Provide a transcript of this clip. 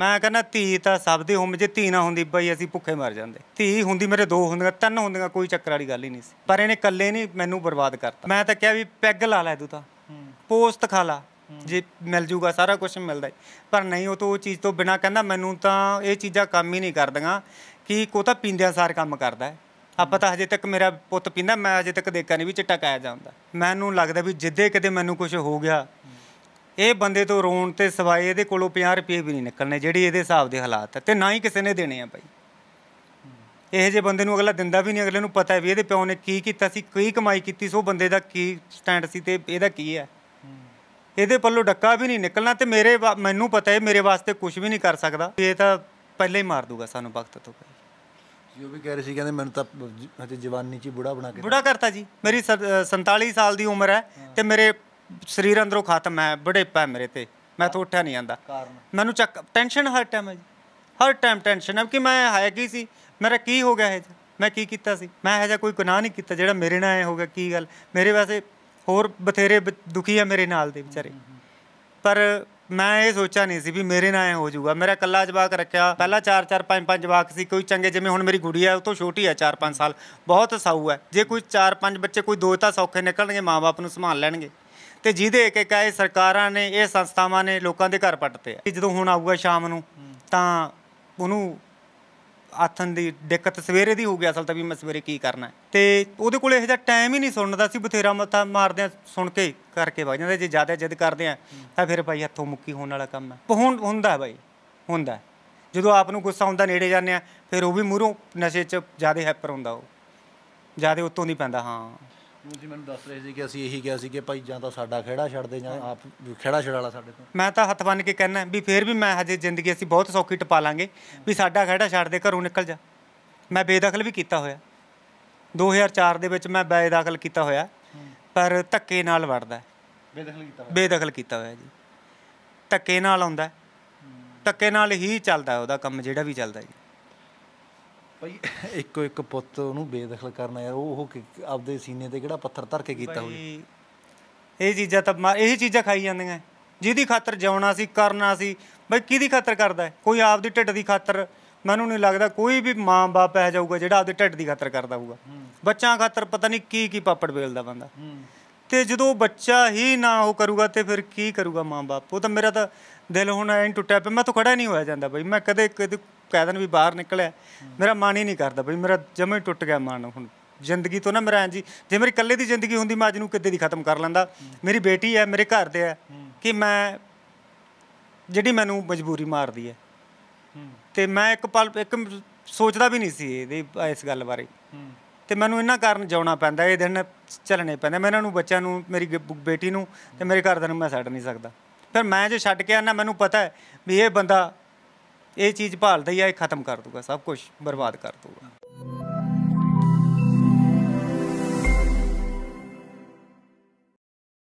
ਮੈਂ ਕਹਿੰਦਾ ਧੀ ਤਾਂ ਸਭ ਦੀ ਹੁੰਮ ਜੇ ਧੀ ਨਾ ਹੁੰਦੀ ਬਈ ਅਸੀਂ ਭੁੱਖੇ ਮਰ ਜਾਂਦੇ ਧੀ ਹੁੰਦੀ ਮੇਰੇ ਦੋ ਹੁੰਦੀਆਂ ਤਿੰਨ ਹੁੰਦੀਆਂ ਕੋਈ ਚੱਕਰ ਵਾਲੀ ਗੱਲ ਹੀ ਨਹੀਂ ਸੀ ਪਰ ਇਹਨੇ ਇਕੱਲੇ ਨਹੀਂ ਮੈਨੂੰ ਬਰਬਾਦ ਕਰਤਾ ਮੈਂ ਤਾਂ ਕਿਹਾ ਵੀ ਪੈਗ ਲਾ ਲੈ ਤੂੰ ਤਾਂ ਪੋਸਟ ਖਾ ਲਾ ਜੇ ਮਿਲ ਜੂਗਾ ਸਾਰਾ ਕੁਝ ਮਿਲਦਾ ਪਰ ਨਹੀਂ ਉਹ ਤੋਂ ਉਹ ਚੀਜ਼ ਤੋਂ ਬਿਨਾ ਕਹਿੰਦਾ ਮੈਨੂੰ ਤਾਂ ਇਹ ਚੀਜ਼ਾਂ ਕੰਮ ਹੀ ਨਹੀਂ ਕਰਦੀਆਂ ਕਿ ਕੋ ਤਾਂ ਪੀਂਦਿਆਂ ਸਾਰ ਕੰਮ ਕਰਦਾ ਹੈ ਆਪਾਂ ਤਾਂ ਹਜੇ ਤੱਕ ਮੇਰਾ ਪੁੱਤ ਪੀਂਦਾ ਮੈਂ ਹਜੇ ਤੱਕ ਦੇਖਿਆ ਨਹੀਂ ਵੀ ਚਿੱਟਾ ਜਾਂਦਾ ਮੈਨੂੰ ਲੱਗਦਾ ਵੀ ਜਿੱਦੇ ਕਦੇ ਮੈਨੂੰ ਕੁਝ ਹੋ ਗਿਆ ਇਹ ਬੰਦੇ ਤੋਂ ਰੋਣ ਤੇ ਸਵਾਏ ਇਹਦੇ ਕੋਲੋਂ 50 ਰੁਪਏ ਵੀ ਨਹੀਂ ਨਿਕਲਨੇ ਜਿਹੜੀ ਇਹਦੇ ਹਿਸਾਬ ਦੇ ਹਾਲਾਤ ਤੇ ਨਾ ਹੀ ਕਿਸੇ ਨੇ ਦੇਣੇ ਆ ਭਾਈ ਇਹ ਜੇ ਬੰਦੇ ਨੂੰ ਅਗਲਾ ਦਿੰਦਾ ਵੀ ਨਹੀਂ ਅਗਲੇ ਨੂੰ ਪਤਾ ਵੀ ਇਹਦੇ ਪਿਓ ਨੇ ਕੀ ਕੀਤਾ ਸੀ ਕੀ ਕਮਾਈ ਕੀਤੀ ਸੋ ਬੰਦੇ ਦਾ ਕੀ ਸਟੈਂਡ ਸੀ ਤੇ ਇਹਦਾ ਕੀ ਹੈ ਇਹਦੇ ਪੱਲੋਂ ਡੱਕਾ ਵੀ ਨਹੀਂ ਨਿਕਲਣਾ ਤੇ ਮੇਰੇ ਮੈਨੂੰ ਪਤਾ ਹੈ ਮੇਰੇ ਵਾਸਤੇ ਕੁਝ ਵੀ ਨਹੀਂ ਕਰ ਸਕਦਾ ਇਹ ਤਾਂ ਪਹਿਲਾਂ ਹੀ ਮਾਰ ਦੂਗਾ ਸਾਨੂੰ ਵਕਤ ਤੋਂ ਭਾਈ ਜੋ ਵੀ ਕਹਿ ਰਹੇ ਸੀ ਕਹਿੰਦੇ ਮੈਨੂੰ ਤਾਂ ਹਜੇ ਜਵਾਨੀ 'ਚ ਬੁੜਾ ਬਣਾ ਕੇ ਬੁੜਾ ਕਰਤਾ ਜੀ ਮੇਰੀ 47 ਸਾਲ ਦੀ ਉਮਰ ਹੈ ਤੇ ਮੇਰੇ ਸਰੀਰ ਅੰਦਰੋਂ ਖਤਮ ਹੈ ਬੜੇਪਾ ਮੇਰੇ ਤੇ ਮੈਂ ਤੋਂ ਉੱਠਿਆ ਨਹੀਂ ਜਾਂਦਾ ਮੈਨੂੰ ਚੱਕ ਟੈਨਸ਼ਨ ਹਰ ਟਾਈਮ ਹੈ ਜੀ ਹਰ ਟਾਈਮ ਟੈਨਸ਼ਨ ਹੈ ਕਿ ਮੈਂ ਹੈ ਕੀ ਸੀ ਮੇਰਾ ਕੀ ਹੋ ਗਿਆ ਹੈ ਮੈਂ ਕੀ ਕੀਤਾ ਸੀ ਮੈਂ ਇਹ ਜਿਹਾ ਕੋਈ ਗੁਨਾਹ ਨਹੀਂ ਕੀਤਾ ਜਿਹੜਾ ਮੇਰੇ ਨਾਲ ਐ ਹੋ ਗਿਆ ਕੀ ਗੱਲ ਮੇਰੇ ਵਾਸਤੇ ਹੋਰ ਬਥੇਰੇ ਦੁਖੀ ਆ ਮੇਰੇ ਨਾਲ ਦੇ ਵਿਚਾਰੇ ਪਰ ਮੈਂ ਇਹ ਸੋਚਿਆ ਨਹੀਂ ਸੀ ਵੀ ਮੇਰੇ ਨਾਲ ਐ ਹੋ ਜਾਊਗਾ ਮੇਰਾ ਕੱਲਾ ਜਵਾਕ ਰੱਖਿਆ ਪਹਿਲਾ 4 4 5 5 ਜਵਾਕ ਸੀ ਕੋਈ ਚੰਗੇ ਜਿਵੇਂ ਹੁਣ ਮੇਰੀ ਗੁੜੀਆ ਉਹ ਤੋਂ ਛੋਟੀ ਆ 4 5 ਸਾਲ ਬਹੁਤ ਸਾਊ ਹੈ ਜੇ ਕੋਈ 4 5 ਬੱਚੇ ਕੋਈ ਦੋ ਤਾਂ ਸੌਖੇ ਨਿਕਲਣਗੇ ਮਾਪੇ ਨੂੰ ਸੰਭਾਲ ਲੈਣਗੇ ਤੇ ਜਿਹਦੇ ਇੱਕ ਇੱਕ ਇਹ ਸਰਕਾਰਾਂ ਨੇ ਇਹ ਸੰਸਥਾਵਾਂ ਨੇ ਲੋਕਾਂ ਦੇ ਘਰ ਪੱਟਤੇ ਆ ਜਦੋਂ ਹੁਣ ਆਊਗਾ ਸ਼ਾਮ ਨੂੰ ਤਾਂ ਉਹਨੂੰ ਆਥਨ ਦੀ ਦਿੱਕਤ ਸਵੇਰੇ ਦੀ ਹੋ ਗਿਆ ਅਸਲ ਤਾਂ ਵੀ ਮੈਂ ਸਵੇਰੇ ਕੀ ਕਰਨਾ ਤੇ ਉਹਦੇ ਕੋਲ ਇਹੋ ਜਿਹਾ ਟਾਈਮ ਹੀ ਨਹੀਂ ਸੁਣਨ ਦਾ ਸੀ ਬਥੇਰਾ ਮੱਥਾ ਮਾਰਦੇ ਆ ਸੁਣ ਕੇ ਕਰਕੇ ਵਗ ਜਾਂਦੇ ਜੇ ਜ਼ਿਆਦਾ ਜਿੱਦ ਕਰਦੇ ਆ ਤਾਂ ਫਿਰ ਭਾਈ ਹੱਥੋਂ ਮੁੱਕੀ ਹੋਣ ਵਾਲਾ ਕੰਮ ਹੈ ਹੁਣ ਹੁੰਦਾ ਭਾਈ ਹੁੰਦਾ ਜਦੋਂ ਆਪ ਨੂੰ ਗੁੱਸਾ ਹੁੰਦਾ ਨੇੜੇ ਜਾਂਦੇ ਆ ਫਿਰ ਉਹ ਵੀ ਮੂਰੋਂ ਨਸ਼ੇ 'ਚ ਜ਼ਿਆਦਾ ਹੈਪਰ ਹੁੰਦਾ ਉਹ ਜ਼ਿਆਦਾ ਉਤੋਂ ਨਹੀਂ ਪੈਂਦਾ ਹਾਂ ਤੁਸੀਂ ਮੈਨੂੰ ਦੱਸ ਰਹੇ ਸੀ ਕਿ ਅਸੀਂ ਇਹੀ ਕਿਹਾ ਸੀ ਕਿ ਭਾਈ ਜਾਂ ਤਾਂ ਸਾਡਾ ਖੇੜਾ ਛੱਡ ਦੇ ਜਾਂ ਆਪ ਖੇੜਾ ਛੜਾ ਲਾ ਸਾਡੇ ਤੋਂ ਮੈਂ ਤਾਂ ਹੱਥ ਬੰਨ ਕੇ ਕਹਿਣਾ ਵੀ ਫੇਰ ਵੀ ਮੈਂ ਹਜੇ ਜ਼ਿੰਦਗੀ ਅਸੀਂ ਬਹੁਤ ਸੌਖੀ ਟਪਾ ਲਾਂਗੇ ਵੀ ਸਾਡਾ ਖੇੜਾ ਛੱਡ ਦੇ ਘਰੋਂ ਨਿਕਲ ਜਾ ਮੈਂ ਬੇਦਖਲ ਵੀ ਕੀਤਾ ਹੋਇਆ 2004 ਦੇ ਵਿੱਚ ਮੈਂ ਬੇਦਖਲ ਕੀਤਾ ਹੋਇਆ ਪਰ ਧੱਕੇ ਨਾਲ ਵੜਦਾ ਬੇਦਖਲ ਕੀਤਾ ਹੋਇਆ ਬੇਦਖਲ ਕੀਤਾ ਹੋਇਆ ਜੀ ਧੱਕੇ ਨਾਲ ਆਉਂਦਾ ਧੱਕੇ ਨਾਲ ਹੀ ਚੱਲਦਾ ਉਹਦਾ ਕੰਮ ਜਿਹੜਾ ਵੀ ਚੱਲਦਾ ਜੀ ਭਾਈ ਇੱਕੋ ਇੱਕ ਪੁੱਤ ਉਹਨੂੰ ਬੇਦਖਲ ਕਰਨਾ ਯਾਰ ਉਹ ਉਹ ਆਪਦੇ ਸੀਨੇ ਤੇ ਕਿਹੜਾ ਪੱਥਰ ਧਰ ਕੇ ਕੀਤਾ ਹੋਵੇ ਇਹ ਚੀਜ਼ਾਂ ਤਾਂ ਇਹ ਚੀਜ਼ਾਂ ਖਾਈ ਜਾਂਦੀਆਂ ਜਿਹਦੀ ਖਾਤਰ ਜਿਉਣਾ ਸੀ ਕਰਨਾ ਸੀ ਭਾਈ ਕਿਹਦੀ ਖਾਤਰ ਕਰਦਾ ਹੈ? ਕੋਈ ਆਪਦੀ ਢਿੱਡ ਦੀ ਖਾਤਰ ਮੈਨੂੰ ਨਹੀਂ ਲੱਗਦਾ ਕੋਈ ਵੀ ਮਾਂ-ਬਾਪ ਇਹ ਜਾਊਗਾ ਜਿਹੜਾ ਆਪਦੇ ਢਿੱਡ ਦੀ ਖਾਤਰ ਕਰਦਾ ਹੋਊਗਾ ਬੱਚਾ ਖਾਤਰ ਪਤਾ ਨਹੀਂ ਕੀ ਕੀ ਪਾਪੜ ਵੇਲਦਾ ਬੰਦਾ ਹੂੰ ਤੇ ਜਦੋਂ ਬੱਚਾ ਹੀ ਨਾ ਉਹ ਕਰੂਗਾ ਤੇ ਫਿਰ ਕੀ ਕਰੂਗਾ ਮਾਂ-ਬਾਪ ਉਹ ਤਾਂ ਮੇਰਾ ਤਾਂ ਦਿਲ ਹੁਣ ਐ ਟੁੱਟਿਆ ਪਿਆ ਮੈਂ ਤਾਂ ਖੜਾ ਨਹੀਂ ਹੋਇਆ ਜਾਂਦਾ ਬਈ ਮੈਂ ਕਦੇ ਕਦੇ ਕਹਿ ਵੀ ਬਾਹਰ ਨਿਕਲਿਆ ਮੇਰਾ ਮਨ ਹੀ ਨਹੀਂ ਕਰਦਾ ਬਈ ਮੇਰਾ ਜਮੇ ਟੁੱਟ ਗਿਆ ਮਨ ਹੁਣ ਜ਼ਿੰਦਗੀ ਤੋਂ ਨਾ ਮੇਰਾ ਜੀ ਜੇ ਮੇਰੀ ਇਕੱਲੇ ਦੀ ਜ਼ਿੰਦਗੀ ਹੁੰਦੀ ਮੈਂ ਅੱਜ ਨੂੰ ਕਿੱਦੇ ਦੀ ਖਤਮ ਕਰ ਲੈਂਦਾ ਮੇਰੀ ਬੇਟੀ ਹੈ ਮੇਰੇ ਘਰ ਦੇ ਐ ਕਿ ਮੈਂ ਜਿਹੜੀ ਮੈਨੂੰ ਮਜਬੂਰੀ ਮਾਰਦੀ ਹੈ ਤੇ ਮੈਂ ਇੱਕ ਪਲ ਇੱਕ ਸੋਚਦਾ ਵੀ ਨਹੀਂ ਸੀ ਇਹਦੇ ਇਸ ਗੱਲ ਬਾਰੇ ਤੇ ਮੈਨੂੰ ਇਹਨਾਂ ਕਾਰਨ ਜਾਉਣਾ ਪੈਂਦਾ ਇਹ ਦਿਨ ਚੱਲਣੇ ਪੈਂਦੇ ਮੈਂ ਇਹਨਾਂ ਨੂੰ ਬੱਚਿਆਂ ਨੂੰ ਮੇਰੀ ਬੇਟੀ ਨੂੰ ਤੇ ਮੇਰੇ ਦਾ ਨੂੰ ਮੈਂ ਛੱਡ ਨਹੀਂ ਸਕਦਾ ਫਿਰ ਮੈਂ ਜੇ ਛੱਡ ਕੇ ਆਣਾ ਮੈਨੂੰ ਪਤਾ ਹੈ ਵੀ ਇਹ ਬੰਦਾ ਇਹ ਚੀਜ਼ ਭਾਲਦਾ ਹੀ ਆ ਇਹ ਖਤਮ ਕਰ ਦੂਗਾ ਸਭ ਕੁਝ ਬਰਬਾਦ ਕਰ ਦੂਗਾ